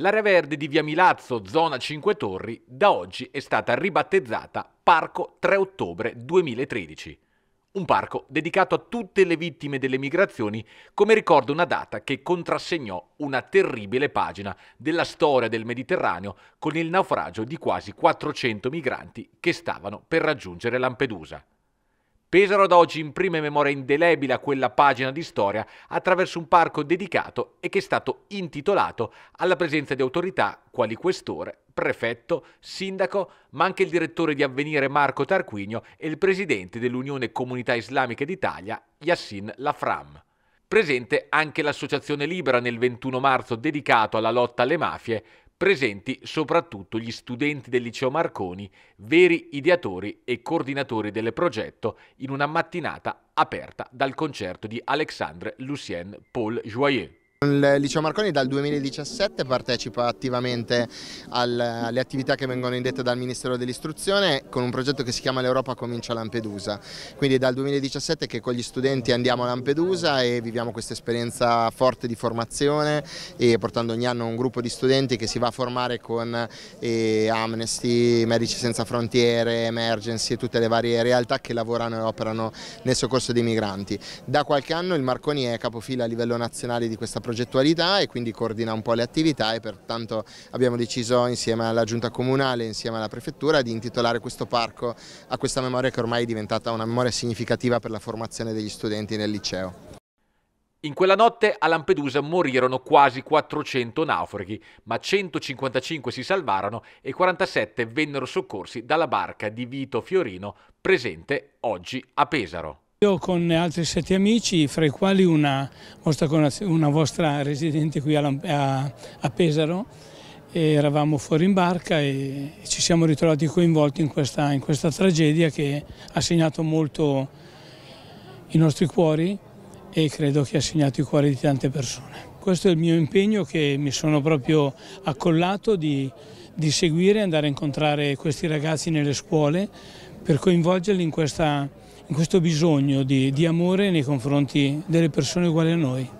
L'area verde di Via Milazzo, zona 5 Torri, da oggi è stata ribattezzata Parco 3 ottobre 2013. Un parco dedicato a tutte le vittime delle migrazioni, come ricorda una data che contrassegnò una terribile pagina della storia del Mediterraneo con il naufragio di quasi 400 migranti che stavano per raggiungere Lampedusa. Pesaro da oggi imprime memoria indelebile a quella pagina di storia attraverso un parco dedicato e che è stato intitolato alla presenza di autorità quali questore, prefetto, sindaco, ma anche il direttore di Avvenire Marco Tarquinio e il presidente dell'Unione Comunità Islamica d'Italia Yassin Lafram. Presente anche l'Associazione Libera nel 21 marzo dedicato alla lotta alle mafie, presenti soprattutto gli studenti del liceo Marconi, veri ideatori e coordinatori del progetto, in una mattinata aperta dal concerto di Alexandre Lucien Paul Joyeux. Il liceo Marconi dal 2017 partecipa attivamente alle attività che vengono indette dal Ministero dell'Istruzione con un progetto che si chiama L'Europa comincia a Lampedusa, quindi è dal 2017 che con gli studenti andiamo a Lampedusa e viviamo questa esperienza forte di formazione e portando ogni anno un gruppo di studenti che si va a formare con eh, Amnesty, Medici Senza Frontiere, Emergency e tutte le varie realtà che lavorano e operano nel soccorso dei migranti. Da qualche anno il Marconi è capofila a livello nazionale di questa progetto progettualità e quindi coordina un po' le attività e pertanto abbiamo deciso insieme alla giunta comunale, insieme alla prefettura di intitolare questo parco a questa memoria che ormai è diventata una memoria significativa per la formazione degli studenti nel liceo. In quella notte a Lampedusa morirono quasi 400 naufraghi, ma 155 si salvarono e 47 vennero soccorsi dalla barca di Vito Fiorino presente oggi a Pesaro. Io con altri sette amici, fra i quali una, una vostra residente qui a, a, a Pesaro, eravamo fuori in barca e ci siamo ritrovati coinvolti in questa, in questa tragedia che ha segnato molto i nostri cuori e credo che ha segnato i cuori di tante persone. Questo è il mio impegno che mi sono proprio accollato di, di seguire, andare a incontrare questi ragazzi nelle scuole per coinvolgerli in questa tragedia questo bisogno di, di amore nei confronti delle persone uguali a noi.